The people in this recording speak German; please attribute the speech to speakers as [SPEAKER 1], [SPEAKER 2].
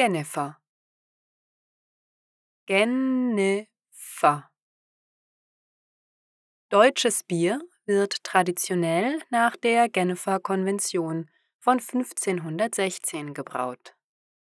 [SPEAKER 1] Jennifer. Jennifer. Deutsches Bier wird traditionell nach der Genfer Konvention von 1516 gebraut